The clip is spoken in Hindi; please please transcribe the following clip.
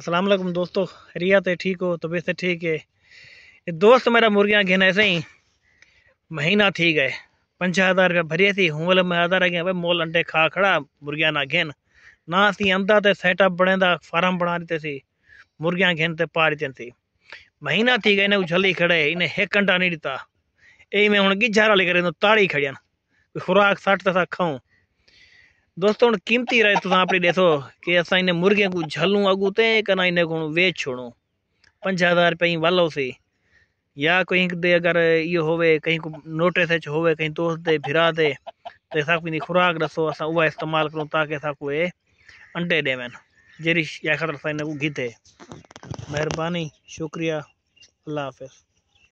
असलम दोस्तों रिया तो ठीक हो तबीयत तो ठीक है ये दोस्त मेरा मुर्गियाँ घिन ऐसे ही महीना थी गए पंच हज़ार रुपया भरिए थी हूँ वाले मैं हज़ार अगें भाई मोल अंडे खा खड़ा मुर्गियाँ ना घिन ना अस अंधा तो सैटअप बने फार्म बना रही थी मुर्गियाँ घिन तो पा रही थी महीना थी गए इन्हें उछली खड़े इन्हें एक अंडा नहीं दिता यही मैं हूँ गिझारा लेकर ताड़ी खड़ियन खुराक सट तथा खाऊँ दोस्तों कीमती रहे तुम अपनी देखो कि अस इन मुर्गे को झलू अगू ते कना इन को वेच छोड़ो पंज हज़ार रुपया से या कहीं दे अगर यो होवे कहीं को नोटिस होवे कहीं दोस्त दे भिरा दे तो ऐसा खुराक दसो अस इस्तेमाल करूँ ताकि ऐसा अंडे देवन जी खतर सा इनको घी मेहरबानी शुक्रिया अल्लाह हाफिज़